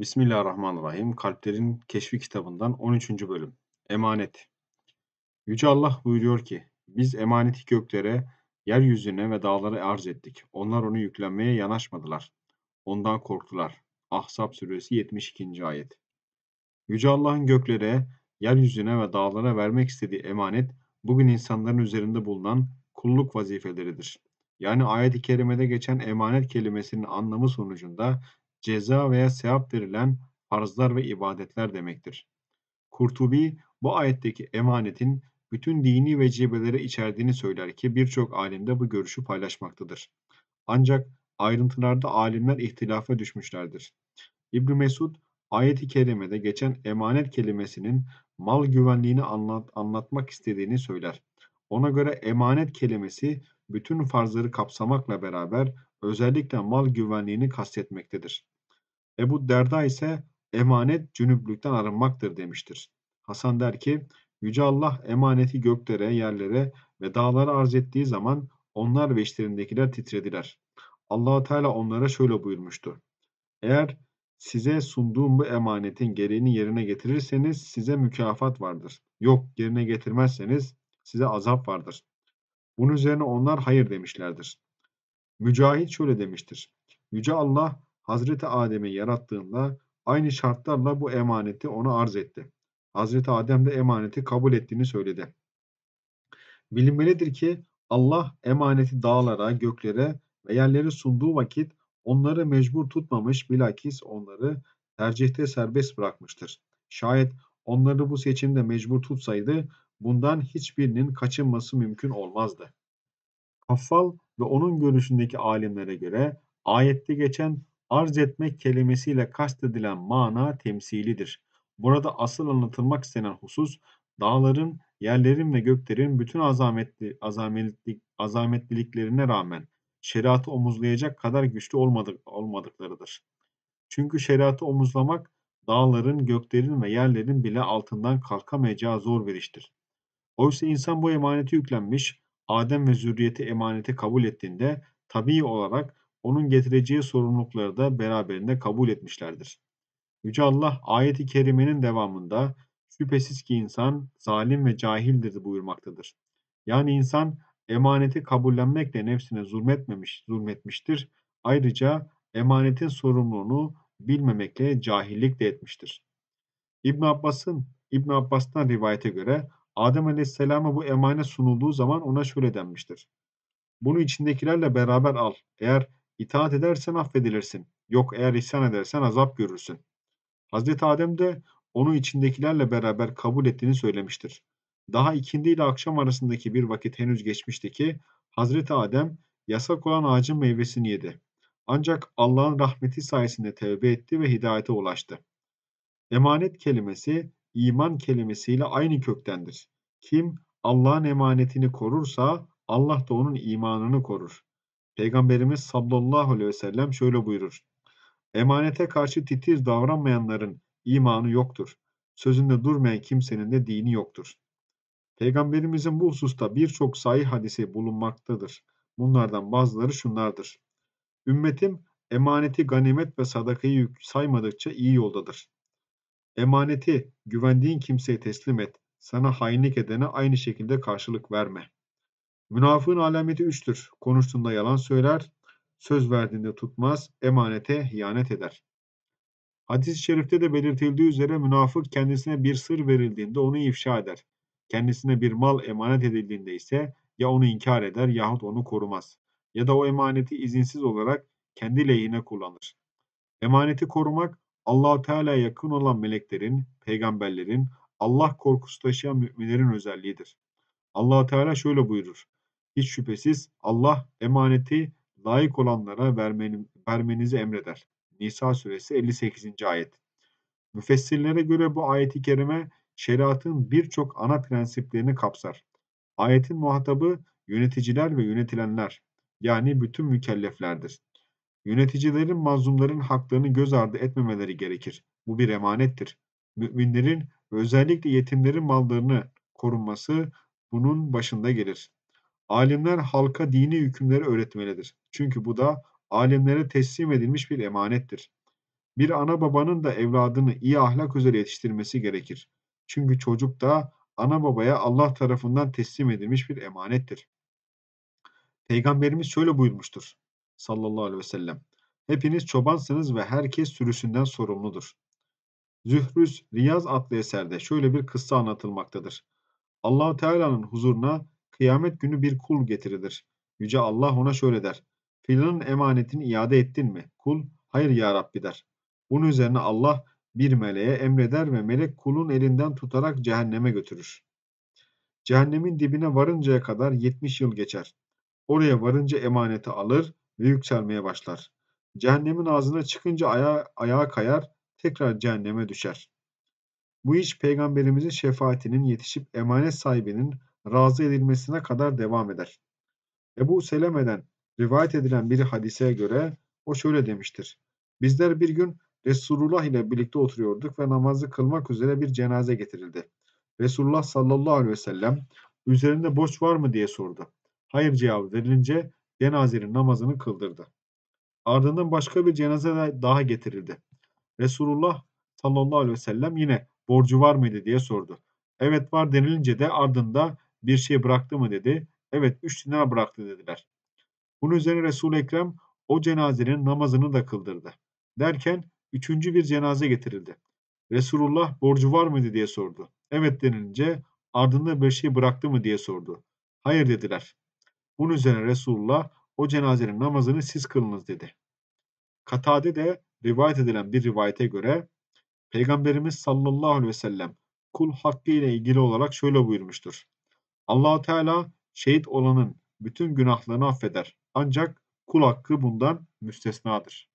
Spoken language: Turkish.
Bismillahirrahmanirrahim. Kalplerin Keşfi kitabından 13. bölüm. Emanet. Yüce Allah buyuruyor ki, biz emaneti göklere, yeryüzüne ve dağlara arz ettik. Onlar onu yüklenmeye yanaşmadılar. Ondan korktular. Ahzab suresi 72. ayet. Yüce Allah'ın göklere, yeryüzüne ve dağlara vermek istediği emanet, bugün insanların üzerinde bulunan kulluk vazifeleridir. Yani ayet-i kerimede geçen emanet kelimesinin anlamı sonucunda ceza veya sevap verilen farzlar ve ibadetler demektir. Kurtubi bu ayetteki emanetin bütün dini vecibeleri içerdiğini söyler ki birçok alim de bu görüşü paylaşmaktadır. Ancak ayrıntılarda alimler ihtilafa düşmüşlerdir. İbn Mesud ayeti i kerimede geçen emanet kelimesinin mal güvenliğini anlat, anlatmak istediğini söyler. Ona göre emanet kelimesi bütün farzları kapsamakla beraber özellikle mal güvenliğini kastetmektedir. Ebu Derda ise emanet cünüplükten arınmaktır demiştir. Hasan der ki Yüce Allah emaneti göklere, yerlere ve dağlara arz ettiği zaman onlar ve işlerindekiler titrediler. allah Teala onlara şöyle buyurmuştu. Eğer size sunduğum bu emanetin gereğini yerine getirirseniz size mükafat vardır. Yok yerine getirmezseniz size azap vardır. Bunun üzerine onlar hayır demişlerdir. Mücahit şöyle demiştir. Yüce Allah Hazreti Adem'i yarattığında aynı şartlarla bu emaneti ona arz etti. Hazreti Adem de emaneti kabul ettiğini söyledi. Bilinmelidir ki Allah emaneti dağlara, göklere ve yerlere sunduğu vakit onları mecbur tutmamış bilakis onları tercihte serbest bırakmıştır. Şayet onları bu seçimde mecbur tutsaydı bundan hiçbirinin kaçınması mümkün olmazdı. Kaffal ve onun görüşündeki alimlere göre ayette geçen arz etmek kelimesiyle kastedilen mana temsilidir. Burada asıl anlatılmak istenen husus dağların, yerlerin ve göklerin bütün azametli, azametlik, azametliliklerine rağmen şeriatı omuzlayacak kadar güçlü olmadık, olmadıklarıdır. Çünkü şeriatı omuzlamak dağların, göklerin ve yerlerin bile altından kalkamayacağı zor bir iştir. Oysa insan bu emaneti yüklenmiş, Adem ve zürriyeti emaneti kabul ettiğinde tabii olarak onun getireceği sorumlulukları da beraberinde kabul etmişlerdir. Yüce Allah ayeti kerimenin devamında şüphesiz ki insan zalim ve cahildir buyurmaktadır. Yani insan emaneti kabullenmekle nefsine zulmetmemiş, zulmetmiştir. Ayrıca emanetin sorumluluğunu bilmemekle cahillik de etmiştir. İbn Abbas'ın İbn Abbas'tan rivayete göre Adem Aleyhisselam'a bu emanet sunulduğu zaman ona şöyle denmiştir. Bunu içindekilerle beraber al. Eğer İtaat edersen affedilirsin. Yok eğer isyan edersen azap görürsün. Hazreti Adem de onu içindekilerle beraber kabul ettiğini söylemiştir. Daha ikindi ile akşam arasındaki bir vakit henüz geçmişti ki Hazreti Adem yasak olan ağacın meyvesini yedi. Ancak Allah'ın rahmeti sayesinde tevbe etti ve hidayete ulaştı. Emanet kelimesi iman kelimesiyle aynı köktendir. Kim Allah'ın emanetini korursa Allah da onun imanını korur. Peygamberimiz sallallahu aleyhi ve sellem şöyle buyurur. Emanete karşı titiz davranmayanların imanı yoktur. Sözünde durmayan kimsenin de dini yoktur. Peygamberimizin bu hususta birçok sahih hadisi bulunmaktadır. Bunlardan bazıları şunlardır. Ümmetim emaneti ganimet ve sadakayı yük saymadıkça iyi yoldadır. Emaneti güvendiğin kimseye teslim et. Sana hainlik edene aynı şekilde karşılık verme. Münafığın alameti üçtür. Konuştuğunda yalan söyler, söz verdiğinde tutmaz, emanete ihanet eder. Hadis-i şerifte de belirtildiği üzere münafık kendisine bir sır verildiğinde onu ifşa eder. Kendisine bir mal emanet edildiğinde ise ya onu inkar eder yahut onu korumaz. Ya da o emaneti izinsiz olarak kendi lehine kullanır. Emaneti korumak allah Teala yakın olan meleklerin, peygamberlerin, Allah korkusu taşıyan müminlerin özelliğidir. allah Teala şöyle buyurur hiç şüphesiz Allah emaneti layık olanlara vermenizi emreder. Nisa suresi 58. ayet. Müfessirlere göre bu ayeti kerime şeriatın birçok ana prensiplerini kapsar. Ayetin muhatabı yöneticiler ve yönetilenler yani bütün mükelleflerdir. Yöneticilerin mazlumların haklarını göz ardı etmemeleri gerekir. Bu bir emanettir. Müminlerin ve özellikle yetimlerin mallarını korunması bunun başında gelir. Alimler halka dini hükümleri öğretmelidir. Çünkü bu da alimlere teslim edilmiş bir emanettir. Bir ana babanın da evladını iyi ahlak üzere yetiştirmesi gerekir. Çünkü çocuk da ana babaya Allah tarafından teslim edilmiş bir emanettir. Peygamberimiz şöyle buyurmuştur sallallahu aleyhi ve sellem. Hepiniz çobansınız ve herkes sürüsünden sorumludur. Zührüs Riyaz adlı eserde şöyle bir kıssa anlatılmaktadır. allah Teala'nın huzuruna Kıyamet günü bir kul getirilir. Yüce Allah ona şöyle der. Filanın emanetini iade ettin mi? Kul, hayır ya Rabbi der. Bunun üzerine Allah bir meleğe emreder ve melek kulun elinden tutarak cehenneme götürür. Cehennemin dibine varıncaya kadar 70 yıl geçer. Oraya varınca emaneti alır ve yükselmeye başlar. Cehennemin ağzına çıkınca ayağa, ayağa kayar, tekrar cehenneme düşer. Bu iş peygamberimizin şefaatinin yetişip emanet sahibinin razı edilmesine kadar devam eder. Ebu Seleme'den rivayet edilen bir hadiseye göre o şöyle demiştir. Bizler bir gün Resulullah ile birlikte oturuyorduk ve namazı kılmak üzere bir cenaze getirildi. Resulullah sallallahu aleyhi ve sellem üzerinde borç var mı diye sordu. Hayır cevabı verilince cenazenin namazını kıldırdı. Ardından başka bir cenaze daha getirildi. Resulullah sallallahu aleyhi ve sellem yine borcu var mıydı diye sordu. Evet var denilince de ardında bir şey bıraktı mı dedi. Evet 3 dinar bıraktı dediler. Bunun üzerine resul Ekrem o cenazenin namazını da kıldırdı. Derken üçüncü bir cenaze getirildi. Resulullah borcu var mıydı diye sordu. Evet denilince ardında bir şey bıraktı mı diye sordu. Hayır dediler. Bunun üzerine Resulullah o cenazenin namazını siz kılınız dedi. Katade de rivayet edilen bir rivayete göre Peygamberimiz sallallahu aleyhi ve sellem kul hakkı ile ilgili olarak şöyle buyurmuştur. Allah Teala şehit olanın bütün günahlarını affeder. Ancak kul hakkı bundan müstesnadır.